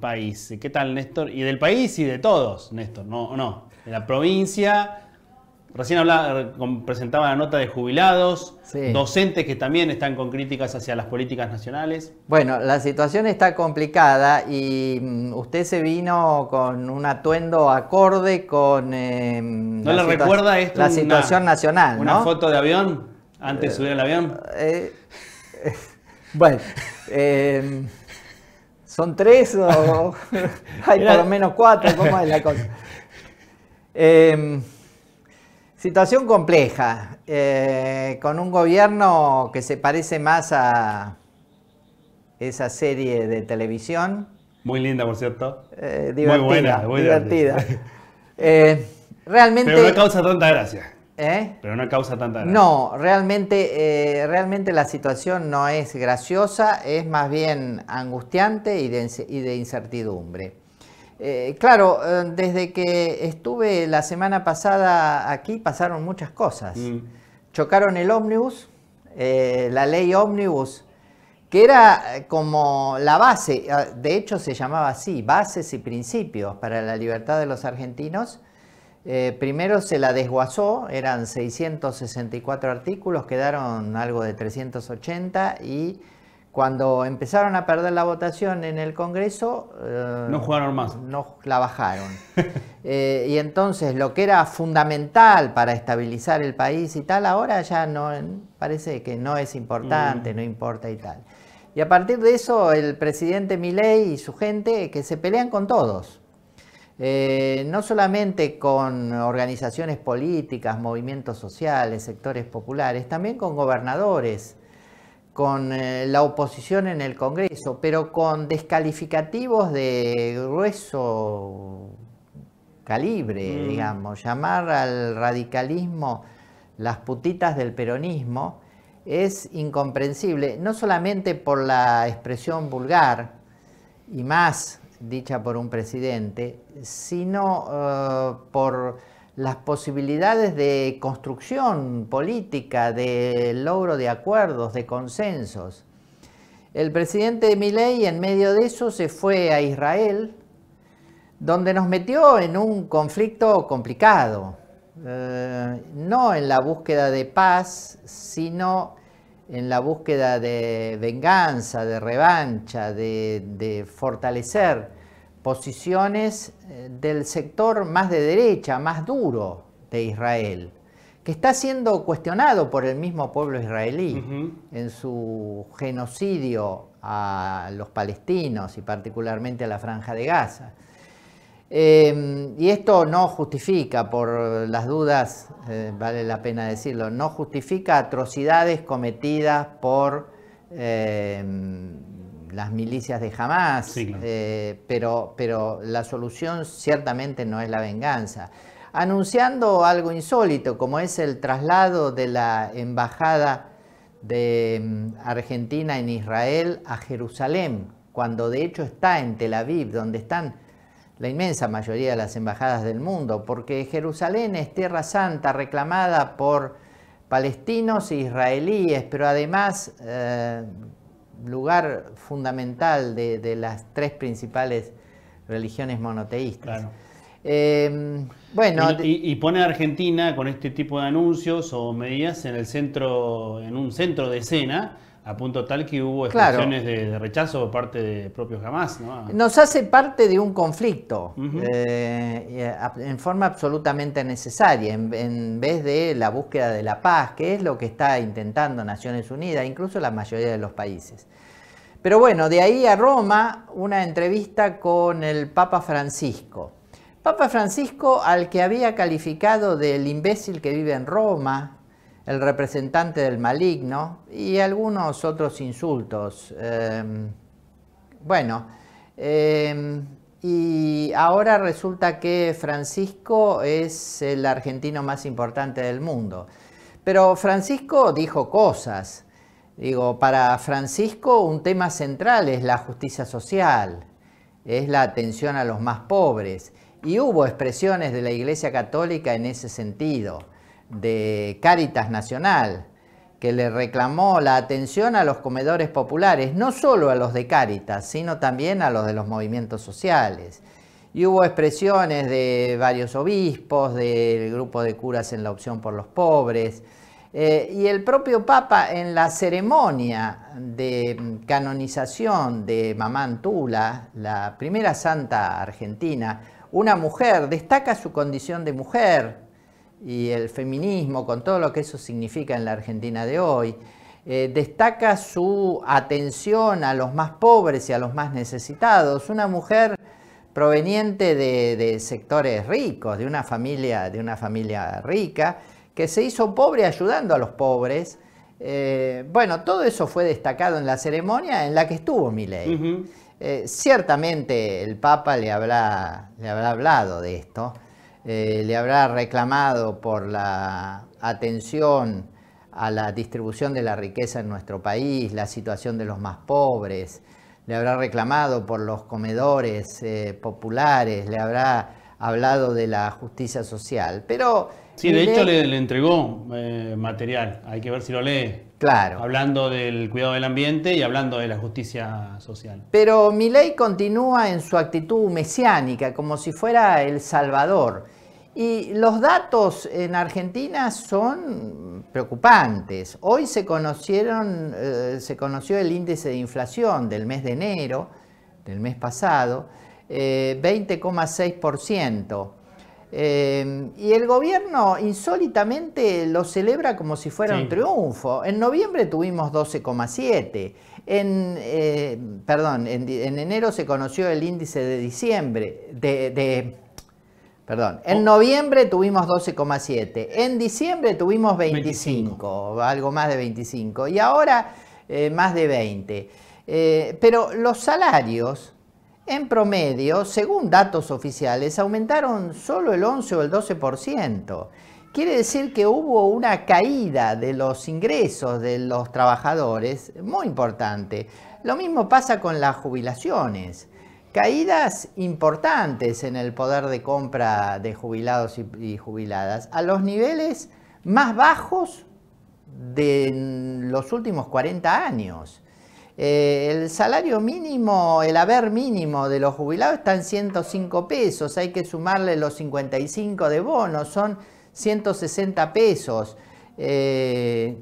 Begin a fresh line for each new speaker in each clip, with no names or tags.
país. ¿Qué tal, Néstor? Y del país y de todos, Néstor, no, no. De la provincia. Recién eh, presentaba la nota de jubilados, docentes que también están con críticas hacia las políticas nacionales.
Bueno, la situación está complicada y mm, usted se vino con un atuendo acorde con... Eh, mm, ¿No le recuerda esto? La situación nacional. ¿Una
foto de avión antes de subir al avión? Eh, bueno. Em, ¿Son tres
o hay por lo menos cuatro? ¿Cómo es la cosa? Em, situación compleja, eh, con un gobierno que se parece más a esa serie de televisión.
Muy linda, por cierto. Eh, muy buena, muy divertida. Eh, realmente... Pero causa tanta gracia. ¿Eh? Pero no causa tanta gracia. No,
realmente, eh, realmente la situación no es graciosa, es más bien angustiante y de, incertidumbre. Eh, claro, desde que estuve la semana pasada aquí pasaron muchas cosas. Mm. Chocaron el ómnibus, la ley ómnibus, que era como la base, de hecho se llamaba así, bases y principios para la libertad de los argentinos eh, primero se la desguazó, eran 664 artículos, quedaron algo de 380 y cuando empezaron a perder la votación en el Congreso... Eh, no jugaron más. No la bajaron. Eh, y entonces lo que era fundamental para estabilizar el país y tal, ahora ya no parece que no es importante, mm. no importa y tal. Y a partir de eso el presidente Milei y su gente que se pelean con todos. Eh, no solamente con organizaciones políticas, movimientos sociales, sectores populares, también con gobernadores, con eh, la oposición en el Congreso, pero con descalificativos de grueso calibre, mm. digamos, llamar al radicalismo las putitas del peronismo es incomprensible, no solamente por la expresión vulgar y más dicha por un presidente, sino eh, por las posibilidades de construcción política, de logro de acuerdos, de consensos. El presidente Milei en medio de eso se fue a Israel, donde nos metió en un conflicto complicado, eh, no en la búsqueda de paz, sino en la búsqueda de venganza, de revancha, de, fortalecer posiciones eh, del sector más de derecha, más duro de Israel, que está siendo cuestionado por el mismo pueblo israelí en su genocidio a los palestinos y particularmente a la franja de Gaza. Em, y esto no justifica, por las dudas, eh, vale la pena decirlo, no justifica atrocidades cometidas por em, las milicias de Hamas, eh, pero, pero la solución ciertamente no es la venganza. Anunciando algo insólito, como es el traslado de la embajada de em, Argentina en Israel a Jerusalén, cuando de hecho está en Tel Aviv, donde están la inmensa mayoría de las embajadas del mundo, porque Jerusalén es tierra santa reclamada por palestinos e israelíes, pero además eh, lugar fundamental de, las tres
principales religiones monoteístas. Em, bueno, y, pone a Argentina con este tipo de anuncios o medidas en el centro, en un centro de escena a punto tal que hubo expresiones de, rechazo por parte de propios jamás. Nos
hace parte de un conflicto eh, eh, en forma absolutamente necesaria, en, vez de la búsqueda de la paz, que es lo que está intentando Naciones Unidas, incluso la mayoría de los países. Pero bueno, de ahí a Roma, una entrevista con el Papa Francisco. Papa Francisco, al que había calificado del imbécil que vive en Roma, el representante del maligno y algunos otros insultos. Em, bueno, em, y ahora resulta que Francisco es el argentino más importante del mundo. Pero Francisco dijo cosas. Digo, para Francisco un tema central es la justicia social, es la atención a los más pobres. Y hubo expresiones de la Iglesia Católica en ese sentido de Cáritas Nacional, que le reclamó la atención a los comedores populares, no solo a los de Cáritas, sino también a los de los movimientos sociales. Y hubo expresiones de varios obispos, del grupo de curas en la opción por los pobres. Eh, y el propio Papa en la ceremonia de canonización de Mamán Tula, la primera santa argentina, una mujer, destaca su condición de mujer, y el feminismo, con todo lo que eso significa en la Argentina de hoy. Eh, destaca su atención a los más pobres y a los más necesitados. Una mujer proveniente de, sectores ricos, de una, familia, de una familia rica, que se hizo pobre ayudando a los pobres. Eh, bueno, todo eso fue destacado en la ceremonia en la que estuvo Milei. Eh, ciertamente el Papa le habrá hablado de esto. Eh, le habrá reclamado por la atención a la distribución de la riqueza en nuestro país, la situación de los más pobres, le habrá reclamado por los comedores eh, populares, le habrá hablado de la justicia social, pero
Sí, de hecho le, entregó eh, material, hay que ver si lo lee. Claro. Hablando del cuidado del ambiente y hablando de la justicia social.
Pero Milei continúa en su actitud mesiánica, como si fuera el Salvador. Y los datos en Argentina son preocupantes. Hoy se, conocieron, eh, se conoció el índice de inflación del mes de enero, del mes pasado, 20,6%. Eh, eh, y el gobierno insólitamente lo celebra como si fuera un triunfo. En noviembre tuvimos 12,7. En, eh, perdón, en, enero se conoció el índice de diciembre, de, Perdón, en oh. noviembre tuvimos 12,7, en diciembre tuvimos 25, algo más de 25, y ahora eh, más de 20. pero los salarios en promedio, según datos oficiales, aumentaron solo el 11 o el 12%. Quiere decir que hubo una caída de los ingresos de los trabajadores muy importante. Lo mismo pasa con las jubilaciones. Caídas importantes en el poder de compra de jubilados y jubiladas a los niveles más bajos de los últimos 40 años. Eh, el salario mínimo, el haber mínimo de los jubilados está en 105 pesos, hay que sumarle los 55 de bonos, son 160 pesos. Eh,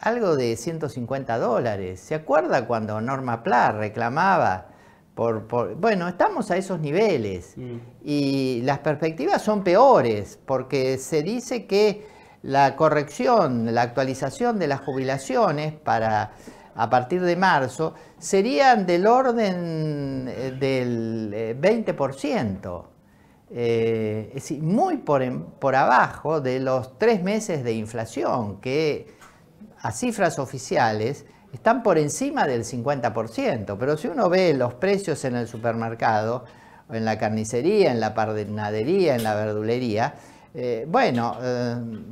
algo de 150 dólares. ¿Se acuerda cuando Norma Pla reclamaba? Por, bueno, estamos a esos niveles mm. y las perspectivas son peores porque se dice que la corrección, la actualización de las jubilaciones para a partir de marzo serían del orden eh, del 20%, eh, eh, es decir, muy por, abajo de los tres meses de inflación, que a cifras oficiales están por encima del 50%, pero si uno ve los precios en el supermercado, en la carnicería, en la panadería, en la verdulería, bueno,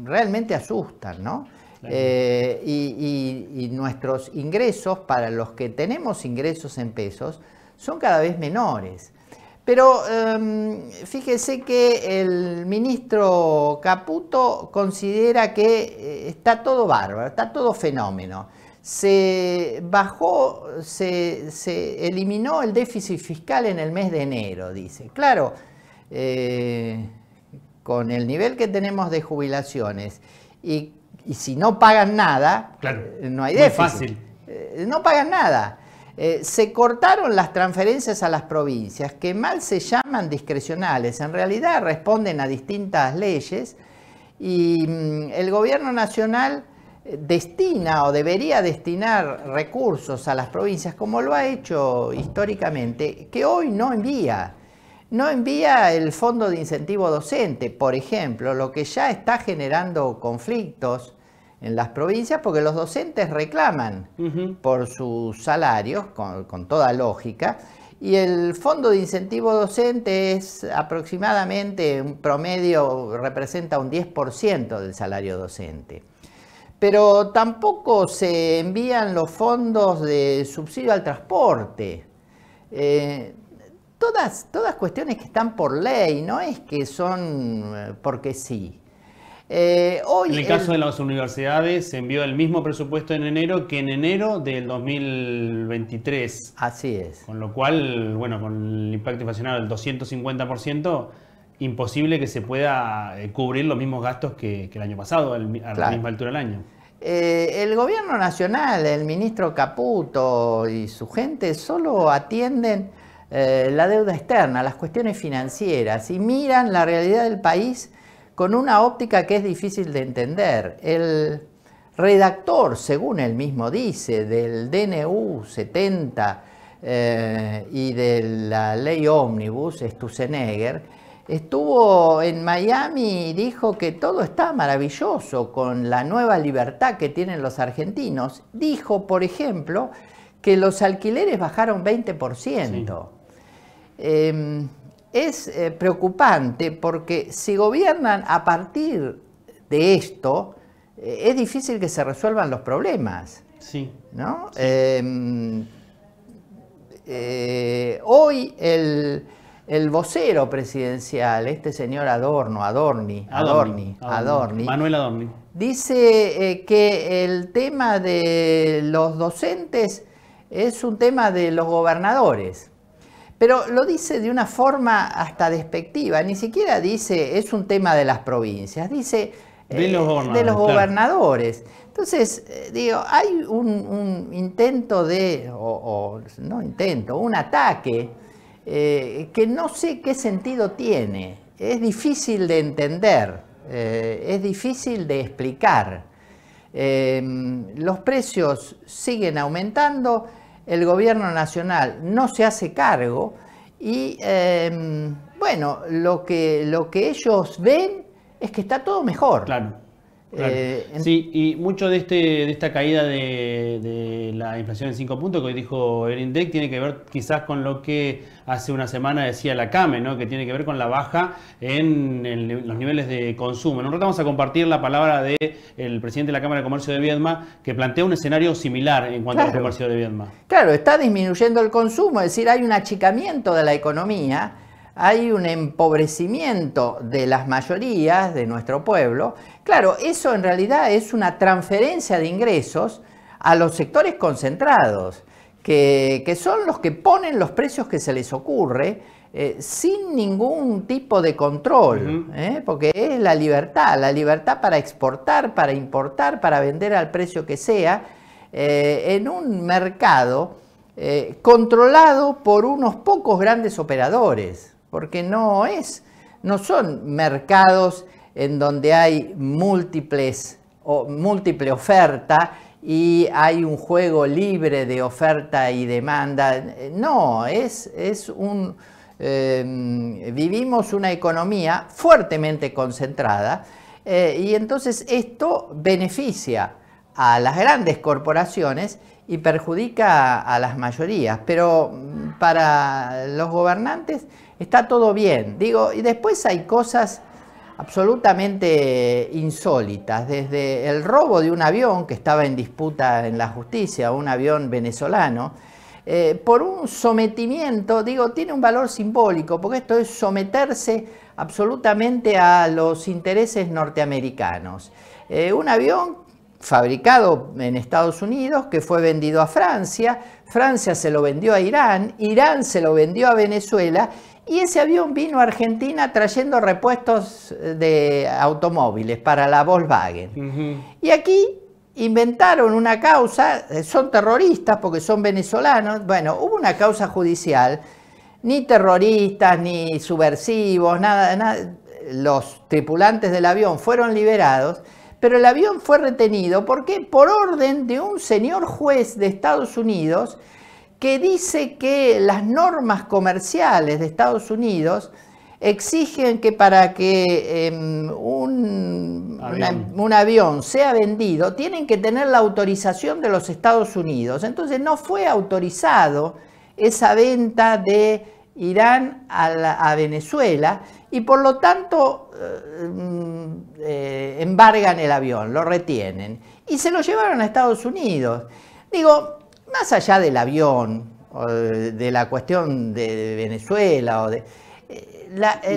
realmente asustan, ¿no? Eh, y, nuestros ingresos, para los que tenemos ingresos en pesos, son cada vez menores. Pero em, fíjese que el ministro Caputo considera que eh, está todo bárbaro, está todo fenómeno. Se bajó, se, eliminó el déficit fiscal en el mes de enero, dice. Claro, eh, con el nivel que tenemos de jubilaciones y y si no pagan nada, eh, no hay déficit. Eh, no pagan nada. Eh, se cortaron las transferencias a las provincias, que mal se llaman discrecionales, en realidad responden a distintas leyes y mm, el gobierno nacional destina o debería destinar recursos a las provincias como lo ha hecho históricamente, que hoy no envía. No envía el fondo de incentivo docente, por ejemplo, lo que ya está generando conflictos en las provincias porque los docentes reclaman por sus salarios, con, toda lógica, y el fondo de incentivo docente es aproximadamente un promedio, representa un 10% del salario docente. Pero tampoco se envían los fondos de subsidio al transporte. Eh, Todas, todas cuestiones que están por ley, no es que son eh, porque
sí. Eh, hoy en el caso de las universidades se envió el mismo presupuesto en enero que en enero del 2023. Así es. Con lo cual, bueno, con el impacto inflacionario del 250%, imposible que se pueda eh, cubrir los mismos gastos que, el año pasado, a la misma altura del año.
el gobierno nacional, el ministro Caputo y su gente solo atienden eh, la deuda externa, las cuestiones financieras y miran la realidad del país con una óptica que es difícil de entender. El redactor, según él mismo dice, del DNU 70 eh, y de la ley ómnibus, Stusenegger, estuvo en Miami y dijo que todo está maravilloso con la nueva libertad que tienen los argentinos. Dijo, por ejemplo, que los alquileres bajaron 20%. Em, es eh, preocupante porque si gobiernan a partir de esto, eh, es difícil que se resuelvan los problemas. Sí. ¿no? Em, eh, hoy el, vocero presidencial, este señor Adorno, Adorni, Manuel Adorni, dice que el tema de los docentes es un tema de los gobernadores pero lo dice de una forma hasta despectiva, ni siquiera dice es un tema de las provincias, dice de los eh, gobernadores. Entonces, eh, digo, hay un, intento de, o, no intento, un ataque eh, que no sé qué sentido tiene. Es difícil de entender, es difícil de explicar. los precios siguen aumentando el gobierno nacional no se hace cargo y em, bueno, lo que, lo que ellos ven es
que está todo mejor. Claro. Eh, sí, y mucho de, este, de esta caída de, la inflación en 5 puntos que dijo el INDEC tiene que ver quizás con lo que hace una semana decía la CAME, ¿no? que tiene que ver con la baja en, los niveles de consumo. En un rato vamos a compartir la palabra del el presidente de la Cámara de Comercio de Viedma, que plantea un escenario similar en cuanto al comercio de Viedma.
Claro, está disminuyendo el consumo, es decir, hay un achicamiento de la economía hay un empobrecimiento de las mayorías de nuestro pueblo. Claro, eso en realidad es una transferencia de ingresos a los sectores concentrados, que, son los que ponen los precios que se les ocurre eh, sin ningún tipo de control, ¿eh? porque es la libertad, la libertad para exportar, para importar, para vender al precio que sea, eh, en un mercado controlado por unos pocos grandes operadores porque no es, no son mercados en donde hay múltiples o múltiple oferta y hay un juego libre de oferta y demanda. No, es, un... Em, vivimos una economía fuertemente concentrada eh, y entonces esto beneficia a las grandes corporaciones y perjudica a las mayorías, pero mm, para los gobernantes está todo bien. Digo, y después hay cosas absolutamente insólitas, desde el robo de un avión que estaba en disputa en la justicia, un avión venezolano, eh, por un sometimiento, digo, tiene un valor simbólico, porque esto es someterse absolutamente a los intereses norteamericanos. Eh, un avión fabricado en Estados Unidos, que fue vendido a Francia, Francia se lo vendió a Irán, Irán se lo vendió a Venezuela y ese avión vino a Argentina trayendo repuestos de automóviles para la Volkswagen. Y aquí inventaron una causa, eh, son terroristas porque son venezolanos, bueno, hubo una causa judicial, ni terroristas, ni subversivos, nada, nada. los tripulantes del avión fueron liberados pero el avión fue retenido porque por orden de un señor juez de Estados Unidos que dice que las normas comerciales de Estados Unidos exigen que para que em, un, avión. sea vendido tienen que tener la autorización de los Estados Unidos. Entonces no fue autorizado esa venta de Irán a Venezuela y por lo tanto eh, mm, eh, embargan el avión, lo retienen y se lo llevaron a Estados Unidos. Digo, más allá del avión, de, la cuestión de
Venezuela o de... Eh,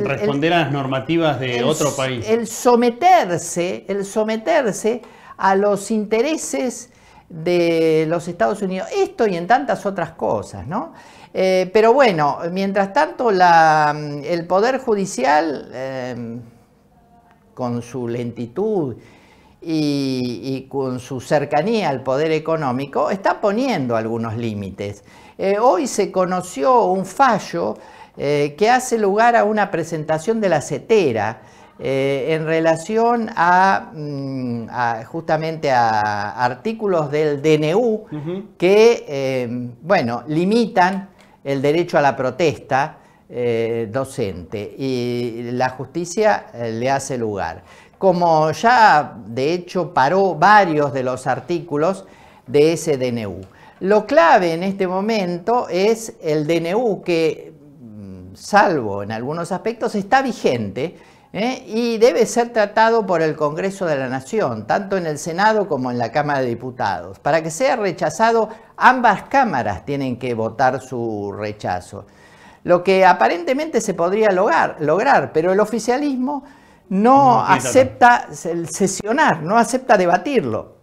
Responder a las normativas de otro país. El
someterse, el someterse a los intereses de los Estados Unidos. Esto y en tantas otras cosas, ¿no? Eh, pero bueno, mientras tanto mm, el Poder Judicial, em, con su lentitud y, con su cercanía al poder económico, está poniendo algunos límites. Eh, hoy se conoció un fallo eh, que hace lugar a una presentación de la CETERA, en relación mm, a, justamente a artículos del DNU que, em, bueno, limitan el derecho a la protesta eh, docente y la justicia eh, le hace lugar. Como ya de hecho paró varios de los artículos de ese DNU. Lo clave en este momento es el DNU que, mm, salvo en algunos aspectos, está vigente ¿eh? y debe ser tratado por el Congreso de la Nación, tanto en el Senado como en la Cámara de Diputados. Para que sea rechazado, ambas cámaras tienen que votar su rechazo. Lo que aparentemente se podría lograr, lograr pero el oficialismo no, no acepta sesionar, no acepta debatirlo.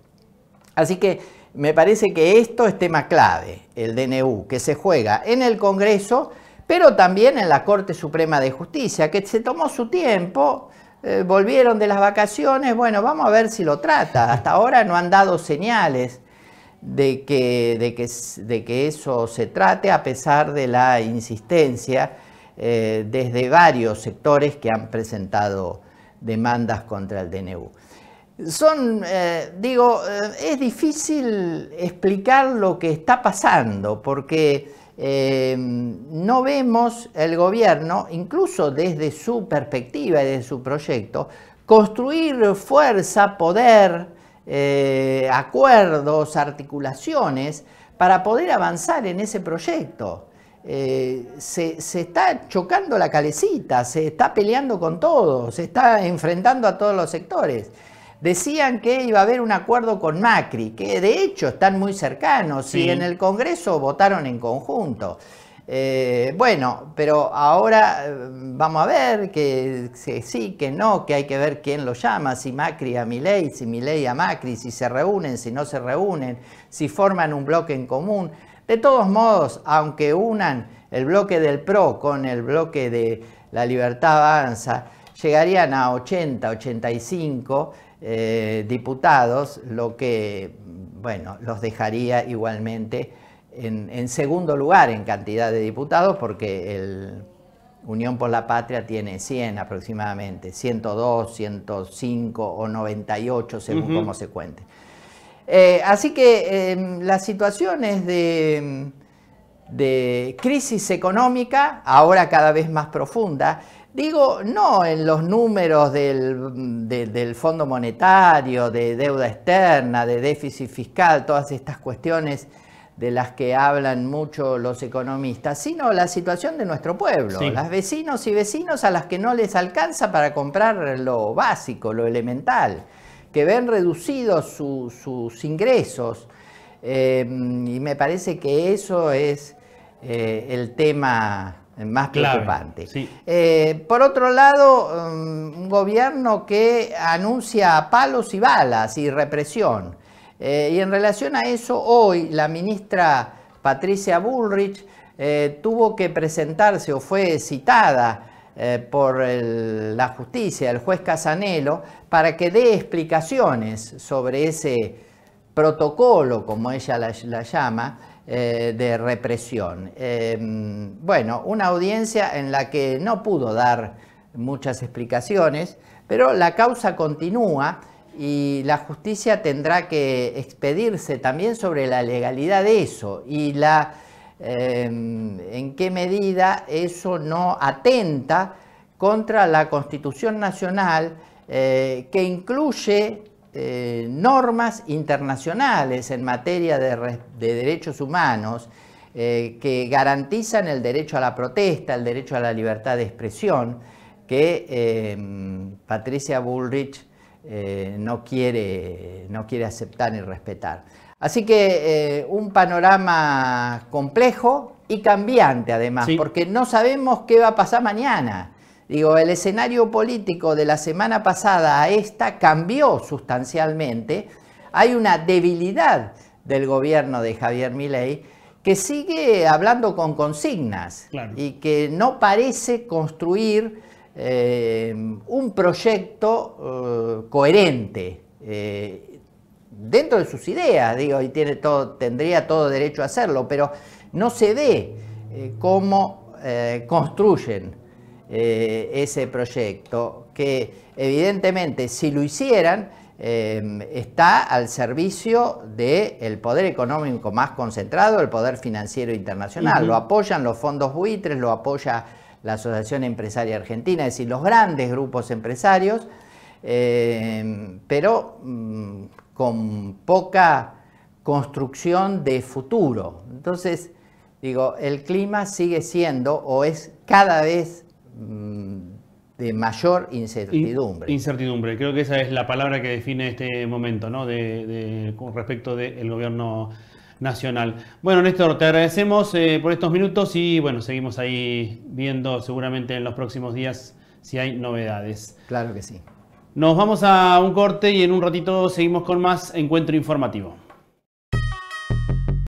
Así que me parece que esto es tema clave, el DNU, que se juega en el Congreso pero también en la Corte Suprema de Justicia, que se tomó su tiempo, eh, volvieron de las vacaciones, bueno, vamos a ver si lo trata. Hasta ahora no han dado señales de que, de que, de que eso se trate, a pesar de la insistencia eh, desde varios sectores que han presentado demandas contra el DNU. Son, eh, digo, es difícil explicar lo que está pasando, porque eh, no vemos el gobierno, incluso desde su perspectiva y desde su proyecto, construir fuerza, poder, eh, acuerdos, articulaciones para poder avanzar en ese proyecto. Eh, se, se, está chocando la calecita, se está peleando con todo, se está enfrentando a todos los sectores decían que iba a haber un acuerdo con Macri, que de hecho están muy cercanos y en el Congreso votaron en conjunto. Eh, bueno, pero ahora eh, vamos a ver que, sí, que no, que hay que ver quién lo llama, si Macri a Milei, si Milei a Macri, si se reúnen, si no se reúnen, si forman un bloque en común. De todos modos, aunque unan el bloque del PRO con el bloque de la libertad avanza, llegarían a 80, 85 eh, diputados, lo que, bueno, los dejaría igualmente en, segundo lugar en cantidad de diputados, porque el Unión por la Patria tiene 100 aproximadamente, 102, 105 o 98, según cómo se cuente. Eh, así que em, las situaciones de, de crisis económica, ahora cada vez más profunda, Digo, no en los números del, Fondo Monetario, de deuda externa, de déficit fiscal, todas estas cuestiones de las que hablan mucho los economistas, sino la situación de nuestro pueblo, las vecinos y vecinos a las que no les alcanza para comprar lo básico, lo elemental, que ven reducidos sus ingresos. Em, y me parece que eso es eh, el tema más preocupante. Eh, por otro lado, um, un gobierno que anuncia palos y balas y represión. Eh, y en relación a eso, hoy la ministra Patricia Bullrich eh, tuvo que presentarse o fue citada por la justicia, el juez Casanelo, para que dé explicaciones sobre ese protocolo, como ella la llama, eh, de represión. Em, bueno, una audiencia en la que no pudo dar muchas explicaciones, pero la causa continúa y la justicia tendrá que expedirse también sobre la legalidad de eso y la, em, en qué medida eso no atenta contra la Constitución Nacional eh, que incluye eh, normas internacionales en materia de, derechos humanos eh, que garantizan el derecho a la protesta, el derecho a la libertad de expresión, que em, Patricia Bullrich eh, no, quiere, no quiere aceptar ni respetar. Así que un panorama complejo y cambiante además, porque no sabemos qué va a pasar mañana. Digo, el escenario político de la semana pasada a esta cambió sustancialmente. Hay una debilidad del gobierno de Javier Milei que sigue hablando con consignas y que no parece construir eh, un proyecto eh, coherente eh, dentro de sus ideas, digo, y tiene todo, tendría todo derecho a hacerlo, pero no se ve cómo construyen eh, ese proyecto, que evidentemente si lo hicieran, em, está al servicio del poder económico más concentrado, el poder financiero internacional. Lo apoyan los fondos buitres, lo apoya la Asociación Empresaria Argentina, es decir, los grandes grupos empresarios, em, pero mm, con poca construcción de futuro. Entonces, digo, el clima sigue siendo o es cada vez Mm, de mayor
incertidumbre. Incertidumbre, creo que esa es la palabra que define este momento, ¿no? De, con respecto del gobierno nacional. Bueno, Néstor, te agradecemos eh, por estos minutos y bueno, seguimos ahí viendo seguramente en los próximos días si hay novedades. Claro que sí. Nos vamos a un corte y en un ratito seguimos con más encuentro informativo.